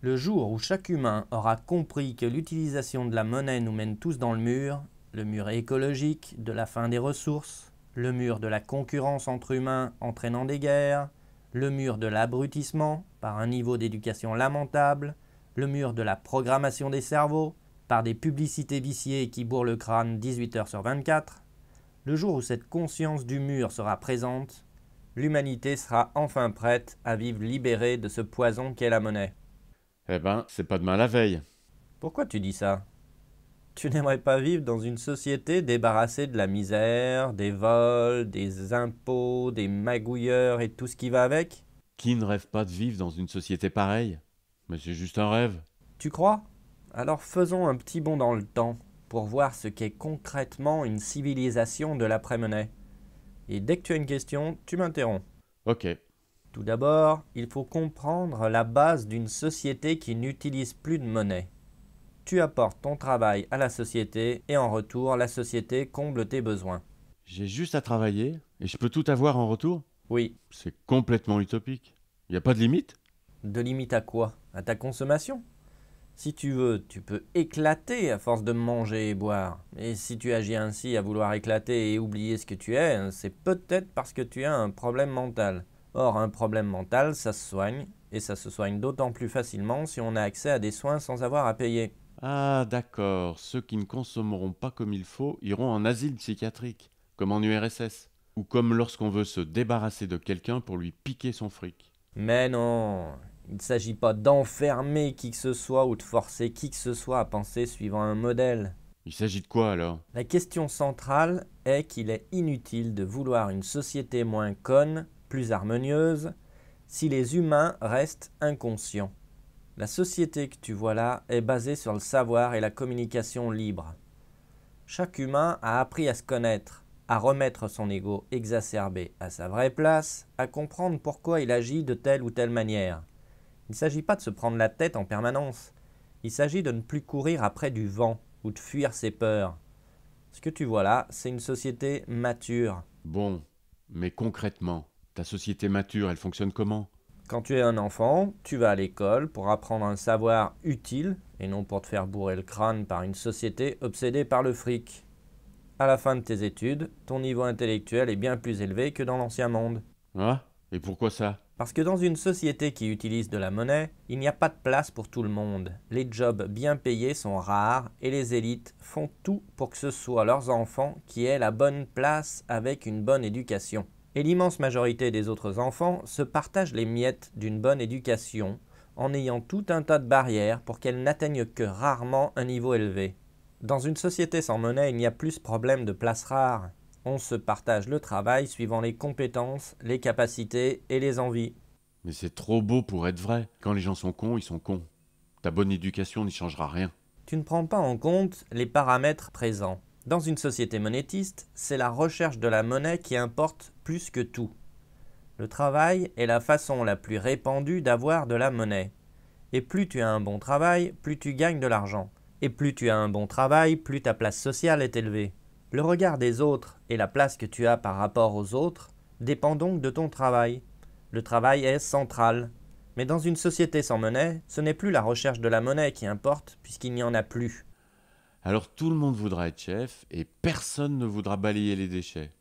Le jour où chaque humain aura compris que l'utilisation de la monnaie nous mène tous dans le mur, le mur écologique, de la fin des ressources, le mur de la concurrence entre humains entraînant des guerres, le mur de l'abrutissement par un niveau d'éducation lamentable, le mur de la programmation des cerveaux par des publicités viciées qui bourrent le crâne 18 heures sur 24, le jour où cette conscience du mur sera présente, l'humanité sera enfin prête à vivre libérée de ce poison qu'est la monnaie. Eh ben, c'est pas demain la veille. Pourquoi tu dis ça Tu n'aimerais pas vivre dans une société débarrassée de la misère, des vols, des impôts, des magouilleurs et tout ce qui va avec Qui ne rêve pas de vivre dans une société pareille Mais c'est juste un rêve. Tu crois Alors faisons un petit bond dans le temps pour voir ce qu'est concrètement une civilisation de l'après-monnaie. Et dès que tu as une question, tu m'interromps. Ok, tout d'abord, il faut comprendre la base d'une société qui n'utilise plus de monnaie. Tu apportes ton travail à la société et en retour, la société comble tes besoins. J'ai juste à travailler et je peux tout avoir en retour Oui. C'est complètement utopique. Il n'y a pas de limite De limite à quoi À ta consommation si tu veux, tu peux éclater à force de manger et boire. Et si tu agis ainsi à vouloir éclater et oublier ce que tu es, c'est peut-être parce que tu as un problème mental. Or, un problème mental, ça se soigne, et ça se soigne d'autant plus facilement si on a accès à des soins sans avoir à payer. Ah d'accord, ceux qui ne consommeront pas comme il faut iront en asile psychiatrique, comme en URSS, ou comme lorsqu'on veut se débarrasser de quelqu'un pour lui piquer son fric. Mais non, il ne s'agit pas d'enfermer qui que ce soit ou de forcer qui que ce soit à penser suivant un modèle. Il s'agit de quoi alors La question centrale est qu'il est inutile de vouloir une société moins conne plus harmonieuse si les humains restent inconscients. La société que tu vois là est basée sur le savoir et la communication libre. Chaque humain a appris à se connaître, à remettre son ego exacerbé à sa vraie place, à comprendre pourquoi il agit de telle ou telle manière. Il ne s'agit pas de se prendre la tête en permanence. Il s'agit de ne plus courir après du vent ou de fuir ses peurs. Ce que tu vois là, c'est une société mature. Bon, mais concrètement, la société mature, elle fonctionne comment Quand tu es un enfant, tu vas à l'école pour apprendre un savoir utile et non pour te faire bourrer le crâne par une société obsédée par le fric. À la fin de tes études, ton niveau intellectuel est bien plus élevé que dans l'ancien monde. Ah, et pourquoi ça Parce que dans une société qui utilise de la monnaie, il n'y a pas de place pour tout le monde. Les jobs bien payés sont rares et les élites font tout pour que ce soit leurs enfants qui aient la bonne place avec une bonne éducation et l'immense majorité des autres enfants se partagent les miettes d'une bonne éducation en ayant tout un tas de barrières pour qu'elles n'atteignent que rarement un niveau élevé. Dans une société sans monnaie, il n'y a plus problème de place rare. On se partage le travail suivant les compétences, les capacités et les envies. Mais c'est trop beau pour être vrai. Quand les gens sont cons, ils sont cons. Ta bonne éducation n'y changera rien. Tu ne prends pas en compte les paramètres présents. Dans une société monétiste, c'est la recherche de la monnaie qui importe plus que tout. Le travail est la façon la plus répandue d'avoir de la monnaie. Et plus tu as un bon travail, plus tu gagnes de l'argent. Et plus tu as un bon travail, plus ta place sociale est élevée. Le regard des autres et la place que tu as par rapport aux autres dépend donc de ton travail. Le travail est central. Mais dans une société sans monnaie, ce n'est plus la recherche de la monnaie qui importe puisqu'il n'y en a plus alors tout le monde voudra être chef et personne ne voudra balayer les déchets.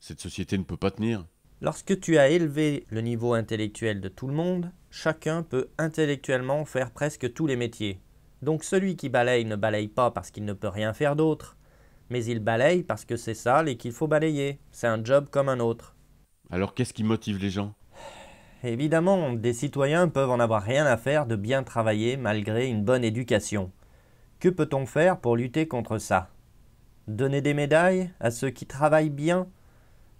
Cette société ne peut pas tenir. Lorsque tu as élevé le niveau intellectuel de tout le monde, chacun peut intellectuellement faire presque tous les métiers. Donc celui qui balaye ne balaye pas parce qu'il ne peut rien faire d'autre, mais il balaye parce que c'est sale et qu'il faut balayer. C'est un job comme un autre. Alors qu'est-ce qui motive les gens Évidemment, des citoyens peuvent en avoir rien à faire de bien travailler malgré une bonne éducation. Que peut-on faire pour lutter contre ça Donner des médailles à ceux qui travaillent bien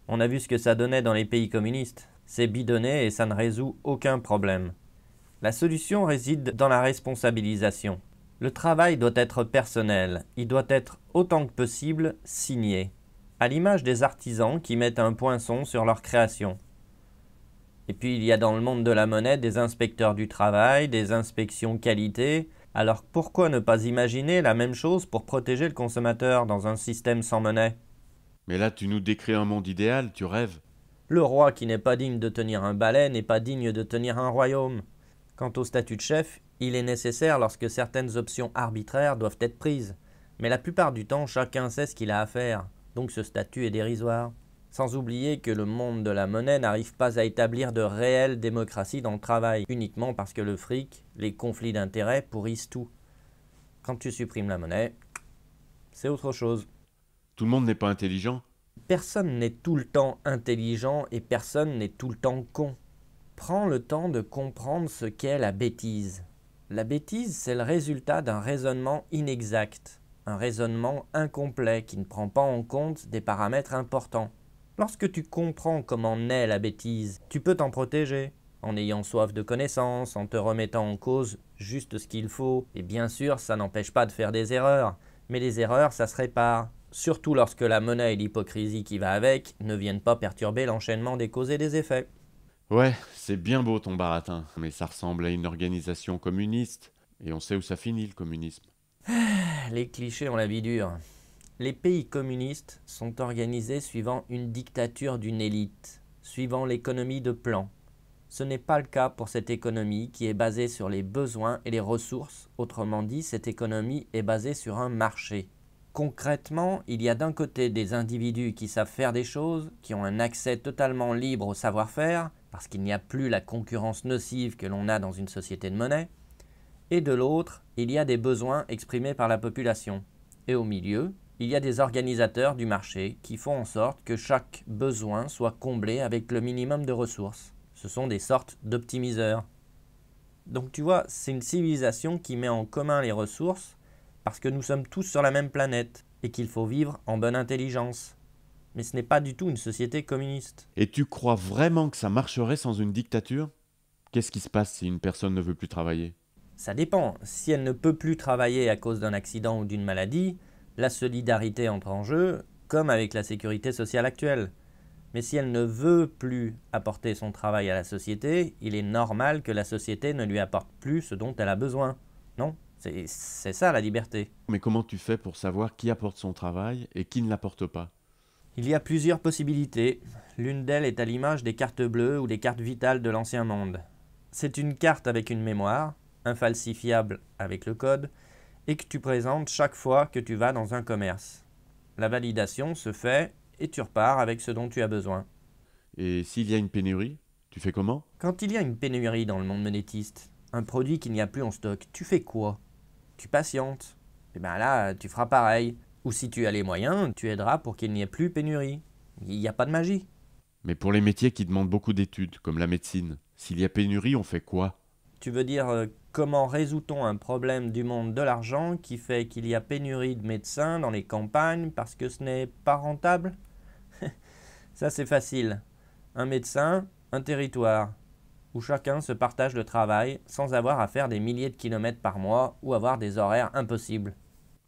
On a vu ce que ça donnait dans les pays communistes. C'est bidonné et ça ne résout aucun problème. La solution réside dans la responsabilisation. Le travail doit être personnel, il doit être autant que possible signé, à l'image des artisans qui mettent un poinçon sur leur création. Et puis il y a dans le monde de la monnaie des inspecteurs du travail, des inspections qualité, alors pourquoi ne pas imaginer la même chose pour protéger le consommateur dans un système sans monnaie Mais là tu nous décris un monde idéal, tu rêves. Le roi qui n'est pas digne de tenir un balai n'est pas digne de tenir un royaume. Quant au statut de chef, il est nécessaire lorsque certaines options arbitraires doivent être prises. Mais la plupart du temps, chacun sait ce qu'il a à faire, donc ce statut est dérisoire. Sans oublier que le monde de la monnaie n'arrive pas à établir de réelle démocratie dans le travail, uniquement parce que le fric, les conflits d'intérêts pourrissent tout. Quand tu supprimes la monnaie, c'est autre chose. Tout le monde n'est pas intelligent Personne n'est tout le temps intelligent et personne n'est tout le temps con. Prends le temps de comprendre ce qu'est la bêtise. La bêtise, c'est le résultat d'un raisonnement inexact, un raisonnement incomplet qui ne prend pas en compte des paramètres importants. Lorsque tu comprends comment naît la bêtise, tu peux t'en protéger, en ayant soif de connaissances, en te remettant en cause juste ce qu'il faut. Et bien sûr, ça n'empêche pas de faire des erreurs, mais les erreurs, ça se répare. Surtout lorsque la monnaie et l'hypocrisie qui va avec ne viennent pas perturber l'enchaînement des causes et des effets. Ouais, c'est bien beau ton baratin, mais ça ressemble à une organisation communiste, et on sait où ça finit le communisme. Ah, les clichés ont la vie dure. Les pays communistes sont organisés suivant une dictature d'une élite, suivant l'économie de plan. Ce n'est pas le cas pour cette économie qui est basée sur les besoins et les ressources, autrement dit cette économie est basée sur un marché. Concrètement, il y a d'un côté des individus qui savent faire des choses, qui ont un accès totalement libre au savoir-faire, parce qu'il n'y a plus la concurrence nocive que l'on a dans une société de monnaie, et de l'autre, il y a des besoins exprimés par la population. Et au milieu, il y a des organisateurs du marché qui font en sorte que chaque besoin soit comblé avec le minimum de ressources. Ce sont des sortes d'optimiseurs. Donc tu vois, c'est une civilisation qui met en commun les ressources parce que nous sommes tous sur la même planète et qu'il faut vivre en bonne intelligence. Mais ce n'est pas du tout une société communiste. Et tu crois vraiment que ça marcherait sans une dictature Qu'est-ce qui se passe si une personne ne veut plus travailler Ça dépend. Si elle ne peut plus travailler à cause d'un accident ou d'une maladie, la solidarité entre en jeu, comme avec la sécurité sociale actuelle. Mais si elle ne veut plus apporter son travail à la société, il est normal que la société ne lui apporte plus ce dont elle a besoin. Non C'est ça la liberté. Mais comment tu fais pour savoir qui apporte son travail et qui ne l'apporte pas Il y a plusieurs possibilités. L'une d'elles est à l'image des cartes bleues ou des cartes vitales de l'ancien monde. C'est une carte avec une mémoire, infalsifiable avec le code, et que tu présentes chaque fois que tu vas dans un commerce. La validation se fait et tu repars avec ce dont tu as besoin. Et s'il y a une pénurie, tu fais comment Quand il y a une pénurie dans le monde monétiste, un produit qu'il n'y a plus en stock, tu fais quoi Tu patientes. Et eh bien là, tu feras pareil. Ou si tu as les moyens, tu aideras pour qu'il n'y ait plus pénurie. Il n'y a pas de magie. Mais pour les métiers qui demandent beaucoup d'études, comme la médecine, s'il y a pénurie, on fait quoi Tu veux dire euh, comment résout-on un problème du monde de l'argent qui fait qu'il y a pénurie de médecins dans les campagnes parce que ce n'est pas rentable Ça c'est facile. Un médecin, un territoire, où chacun se partage le travail sans avoir à faire des milliers de kilomètres par mois ou avoir des horaires impossibles.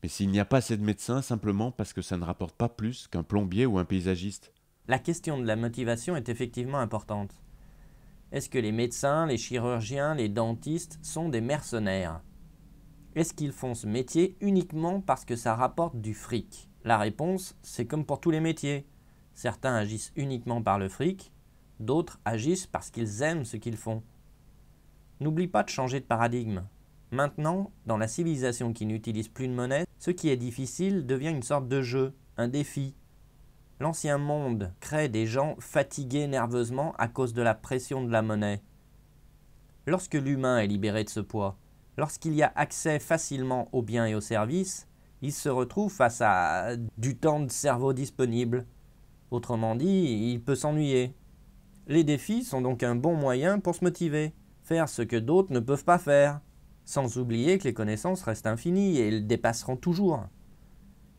Mais s'il n'y a pas assez de médecins simplement parce que ça ne rapporte pas plus qu'un plombier ou un paysagiste La question de la motivation est effectivement importante. Est-ce que les médecins, les chirurgiens, les dentistes sont des mercenaires Est-ce qu'ils font ce métier uniquement parce que ça rapporte du fric La réponse, c'est comme pour tous les métiers. Certains agissent uniquement par le fric, d'autres agissent parce qu'ils aiment ce qu'ils font. N'oublie pas de changer de paradigme. Maintenant, dans la civilisation qui n'utilise plus de monnaie, ce qui est difficile devient une sorte de jeu, un défi, L'ancien monde crée des gens fatigués nerveusement à cause de la pression de la monnaie. Lorsque l'humain est libéré de ce poids, lorsqu'il y a accès facilement aux biens et aux services, il se retrouve face à du temps de cerveau disponible. Autrement dit, il peut s'ennuyer. Les défis sont donc un bon moyen pour se motiver, faire ce que d'autres ne peuvent pas faire, sans oublier que les connaissances restent infinies et elles dépasseront toujours.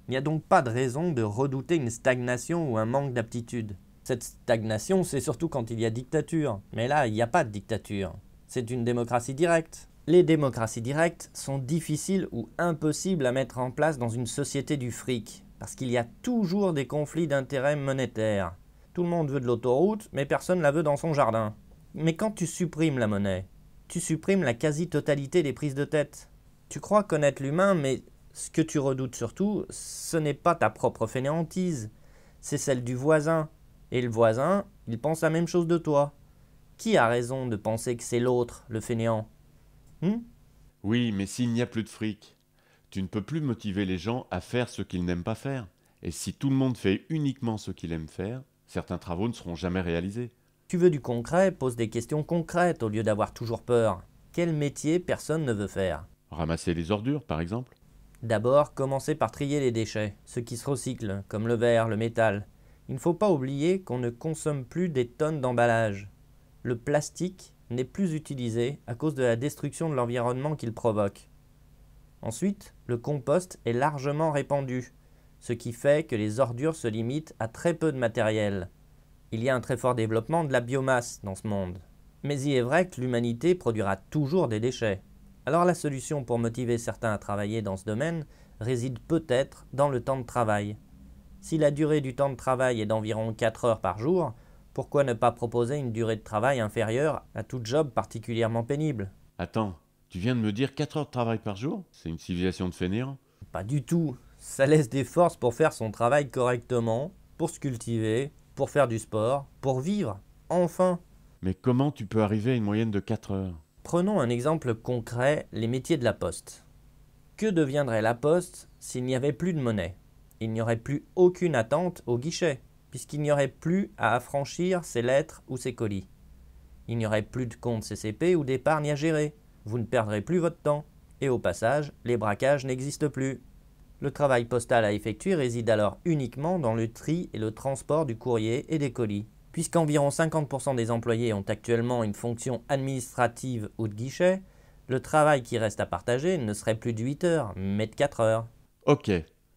Il n'y a donc pas de raison de redouter une stagnation ou un manque d'aptitude. Cette stagnation, c'est surtout quand il y a dictature. Mais là, il n'y a pas de dictature. C'est une démocratie directe. Les démocraties directes sont difficiles ou impossibles à mettre en place dans une société du fric, parce qu'il y a toujours des conflits d'intérêts monétaires. Tout le monde veut de l'autoroute, mais personne la veut dans son jardin. Mais quand tu supprimes la monnaie, tu supprimes la quasi-totalité des prises de tête. Tu crois connaître l'humain, mais ce que tu redoutes surtout, ce n'est pas ta propre fainéantise, c'est celle du voisin. Et le voisin, il pense la même chose de toi. Qui a raison de penser que c'est l'autre, le fainéant hmm Oui, mais s'il n'y a plus de fric, tu ne peux plus motiver les gens à faire ce qu'ils n'aiment pas faire. Et si tout le monde fait uniquement ce qu'il aime faire, certains travaux ne seront jamais réalisés. Tu veux du concret, pose des questions concrètes au lieu d'avoir toujours peur. Quel métier personne ne veut faire Ramasser les ordures, par exemple. D'abord, commencer par trier les déchets, ceux qui se recyclent, comme le verre, le métal. Il ne faut pas oublier qu'on ne consomme plus des tonnes d'emballages. Le plastique n'est plus utilisé à cause de la destruction de l'environnement qu'il provoque. Ensuite, le compost est largement répandu, ce qui fait que les ordures se limitent à très peu de matériel. Il y a un très fort développement de la biomasse dans ce monde. Mais il est vrai que l'humanité produira toujours des déchets. Alors la solution pour motiver certains à travailler dans ce domaine réside peut-être dans le temps de travail. Si la durée du temps de travail est d'environ 4 heures par jour, pourquoi ne pas proposer une durée de travail inférieure à tout job particulièrement pénible Attends, tu viens de me dire 4 heures de travail par jour C'est une civilisation de fainéants Pas du tout. Ça laisse des forces pour faire son travail correctement, pour se cultiver, pour faire du sport, pour vivre, enfin. Mais comment tu peux arriver à une moyenne de 4 heures Prenons un exemple concret, les métiers de la poste. Que deviendrait la poste s'il n'y avait plus de monnaie Il n'y aurait plus aucune attente au guichet, puisqu'il n'y aurait plus à affranchir ses lettres ou ses colis. Il n'y aurait plus de compte CCP ou d'épargne à gérer. Vous ne perdrez plus votre temps. Et au passage, les braquages n'existent plus. Le travail postal à effectuer réside alors uniquement dans le tri et le transport du courrier et des colis. Puisqu'environ 50% des employés ont actuellement une fonction administrative ou de guichet, le travail qui reste à partager ne serait plus de 8 heures, mais de 4 heures. Ok,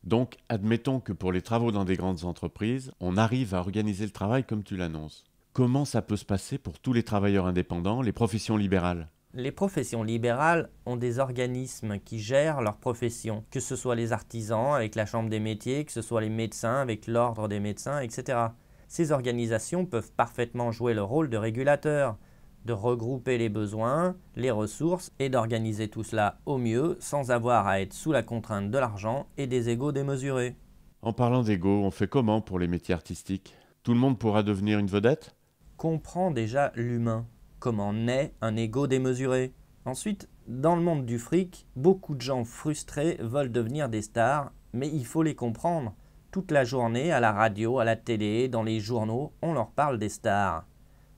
donc admettons que pour les travaux dans des grandes entreprises, on arrive à organiser le travail comme tu l'annonces. Comment ça peut se passer pour tous les travailleurs indépendants, les professions libérales les professions libérales ont des organismes qui gèrent leurs professions, que ce soit les artisans avec la Chambre des métiers, que ce soit les médecins avec l'Ordre des médecins, etc ces organisations peuvent parfaitement jouer le rôle de régulateur, de regrouper les besoins, les ressources et d'organiser tout cela au mieux sans avoir à être sous la contrainte de l'argent et des égaux démesurés. En parlant d'égo, on fait comment pour les métiers artistiques Tout le monde pourra devenir une vedette Comprends déjà l'humain. Comment naît un égo démesuré Ensuite, dans le monde du fric, beaucoup de gens frustrés veulent devenir des stars, mais il faut les comprendre. Toute la journée, à la radio, à la télé, dans les journaux, on leur parle des stars.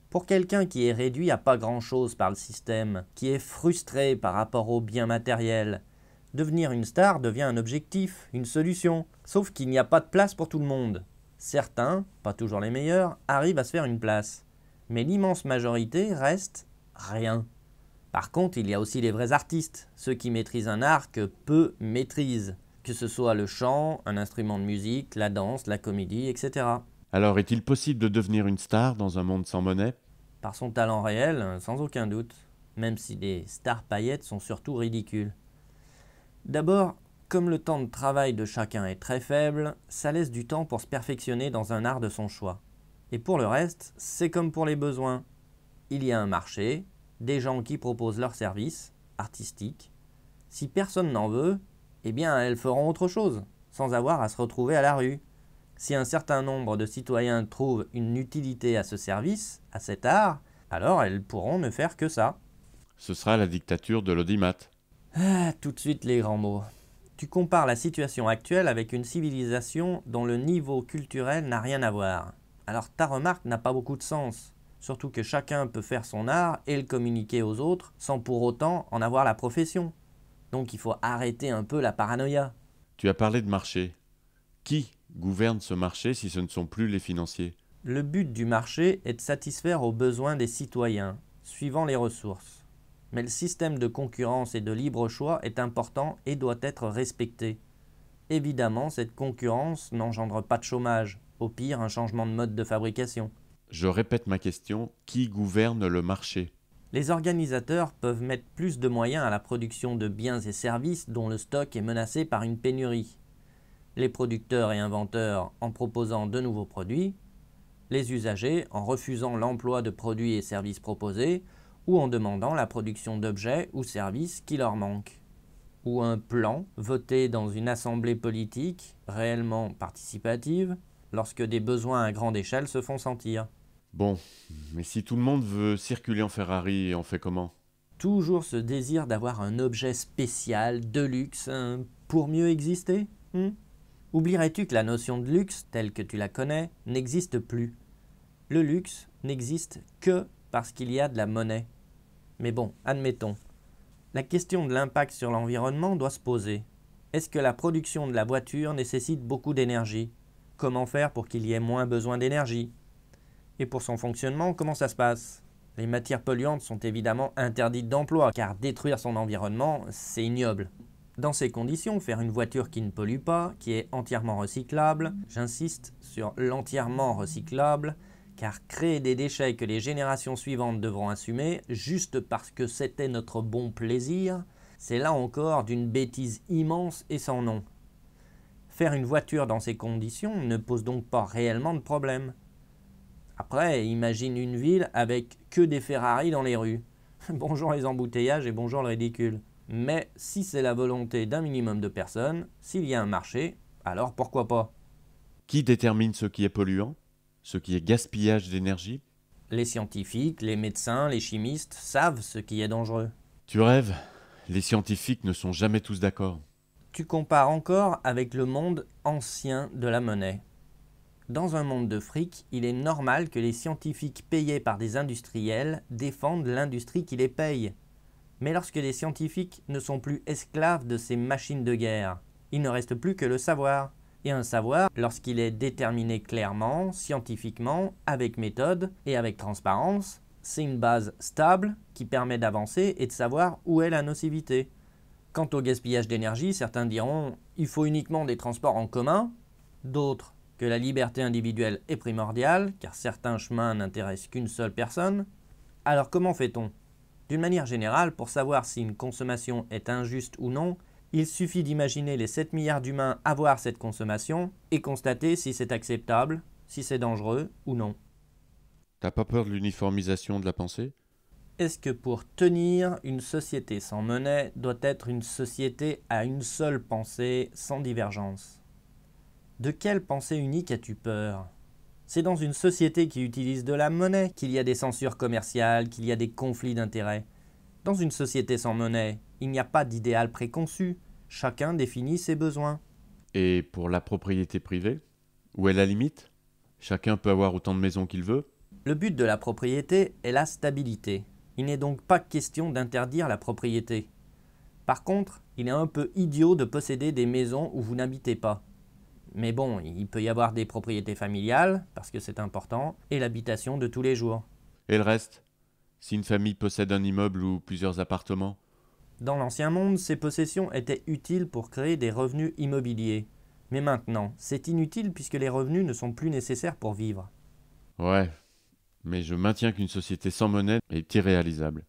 Pour quelqu'un qui est réduit à pas grand-chose par le système, qui est frustré par rapport aux biens matériels, devenir une star devient un objectif, une solution, sauf qu'il n'y a pas de place pour tout le monde. Certains, pas toujours les meilleurs, arrivent à se faire une place, mais l'immense majorité reste rien. Par contre, il y a aussi les vrais artistes, ceux qui maîtrisent un art que peu maîtrisent que ce soit le chant, un instrument de musique, la danse, la comédie, etc. Alors est-il possible de devenir une star dans un monde sans monnaie Par son talent réel, sans aucun doute, même si les stars paillettes sont surtout ridicules. D'abord, comme le temps de travail de chacun est très faible, ça laisse du temps pour se perfectionner dans un art de son choix. Et pour le reste, c'est comme pour les besoins. Il y a un marché, des gens qui proposent leurs services, artistiques. Si personne n'en veut, eh bien elles feront autre chose, sans avoir à se retrouver à la rue. Si un certain nombre de citoyens trouvent une utilité à ce service, à cet art, alors elles pourront ne faire que ça. Ce sera la dictature de l'audimat. Ah, tout de suite les grands mots. Tu compares la situation actuelle avec une civilisation dont le niveau culturel n'a rien à voir. Alors ta remarque n'a pas beaucoup de sens, surtout que chacun peut faire son art et le communiquer aux autres sans pour autant en avoir la profession. Donc il faut arrêter un peu la paranoïa. Tu as parlé de marché. Qui gouverne ce marché si ce ne sont plus les financiers Le but du marché est de satisfaire aux besoins des citoyens, suivant les ressources. Mais le système de concurrence et de libre choix est important et doit être respecté. Évidemment, cette concurrence n'engendre pas de chômage, au pire un changement de mode de fabrication. Je répète ma question, qui gouverne le marché les organisateurs peuvent mettre plus de moyens à la production de biens et services dont le stock est menacé par une pénurie. Les producteurs et inventeurs en proposant de nouveaux produits, les usagers en refusant l'emploi de produits et services proposés ou en demandant la production d'objets ou services qui leur manquent. Ou un plan voté dans une assemblée politique réellement participative lorsque des besoins à grande échelle se font sentir. Bon, mais si tout le monde veut circuler en Ferrari, on fait comment Toujours ce désir d'avoir un objet spécial, de luxe, hein, pour mieux exister hein Oublierais-tu que la notion de luxe, telle que tu la connais, n'existe plus Le luxe n'existe que parce qu'il y a de la monnaie. Mais bon, admettons. La question de l'impact sur l'environnement doit se poser. Est-ce que la production de la voiture nécessite beaucoup d'énergie Comment faire pour qu'il y ait moins besoin d'énergie et pour son fonctionnement, comment ça se passe Les matières polluantes sont évidemment interdites d'emploi, car détruire son environnement, c'est ignoble. Dans ces conditions, faire une voiture qui ne pollue pas, qui est entièrement recyclable, j'insiste sur l'entièrement recyclable, car créer des déchets que les générations suivantes devront assumer, juste parce que c'était notre bon plaisir, c'est là encore d'une bêtise immense et sans nom. Faire une voiture dans ces conditions ne pose donc pas réellement de problème. Après, imagine une ville avec que des Ferrari dans les rues. Bonjour les embouteillages et bonjour le ridicule. Mais si c'est la volonté d'un minimum de personnes, s'il y a un marché, alors pourquoi pas Qui détermine ce qui est polluant Ce qui est gaspillage d'énergie Les scientifiques, les médecins, les chimistes savent ce qui est dangereux. Tu rêves Les scientifiques ne sont jamais tous d'accord. Tu compares encore avec le monde ancien de la monnaie. Dans un monde de fric, il est normal que les scientifiques payés par des industriels défendent l'industrie qui les paye. Mais lorsque les scientifiques ne sont plus esclaves de ces machines de guerre, il ne reste plus que le savoir. Et un savoir, lorsqu'il est déterminé clairement, scientifiquement, avec méthode et avec transparence, c'est une base stable qui permet d'avancer et de savoir où est la nocivité. Quant au gaspillage d'énergie, certains diront il faut uniquement des transports en commun, d'autres que la liberté individuelle est primordiale, car certains chemins n'intéressent qu'une seule personne, alors comment fait-on D'une manière générale, pour savoir si une consommation est injuste ou non, il suffit d'imaginer les 7 milliards d'humains avoir cette consommation et constater si c'est acceptable, si c'est dangereux ou non. T'as pas peur de l'uniformisation de la pensée Est-ce que pour tenir, une société sans monnaie doit être une société à une seule pensée, sans divergence de quelle pensée unique as-tu peur C'est dans une société qui utilise de la monnaie qu'il y a des censures commerciales, qu'il y a des conflits d'intérêts. Dans une société sans monnaie, il n'y a pas d'idéal préconçu. Chacun définit ses besoins. Et pour la propriété privée Où est la limite Chacun peut avoir autant de maisons qu'il veut Le but de la propriété est la stabilité. Il n'est donc pas question d'interdire la propriété. Par contre, il est un peu idiot de posséder des maisons où vous n'habitez pas. Mais bon, il peut y avoir des propriétés familiales, parce que c'est important, et l'habitation de tous les jours. Et le reste Si une famille possède un immeuble ou plusieurs appartements Dans l'Ancien Monde, ces possessions étaient utiles pour créer des revenus immobiliers. Mais maintenant, c'est inutile puisque les revenus ne sont plus nécessaires pour vivre. Ouais, mais je maintiens qu'une société sans monnaie est irréalisable.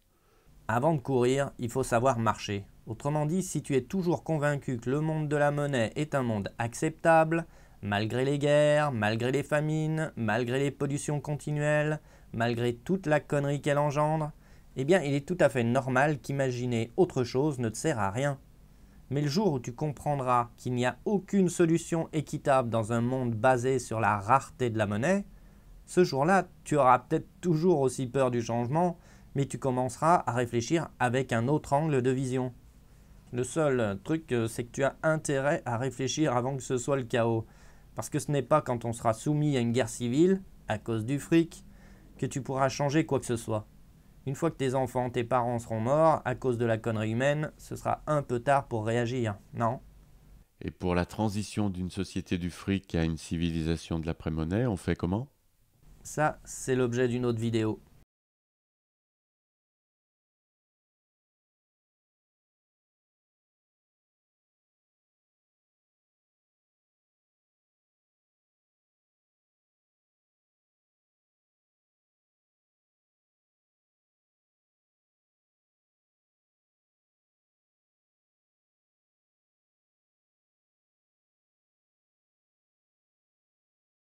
Avant de courir, il faut savoir marcher. Autrement dit, si tu es toujours convaincu que le monde de la monnaie est un monde acceptable, malgré les guerres, malgré les famines, malgré les pollutions continuelles, malgré toute la connerie qu'elle engendre, eh bien il est tout à fait normal qu'imaginer autre chose ne te sert à rien. Mais le jour où tu comprendras qu'il n'y a aucune solution équitable dans un monde basé sur la rareté de la monnaie, ce jour-là, tu auras peut-être toujours aussi peur du changement, mais tu commenceras à réfléchir avec un autre angle de vision. Le seul truc, euh, c'est que tu as intérêt à réfléchir avant que ce soit le chaos. Parce que ce n'est pas quand on sera soumis à une guerre civile, à cause du fric, que tu pourras changer quoi que ce soit. Une fois que tes enfants, tes parents seront morts à cause de la connerie humaine, ce sera un peu tard pour réagir, non Et pour la transition d'une société du fric à une civilisation de l'après-monnaie, on fait comment Ça, c'est l'objet d'une autre vidéo.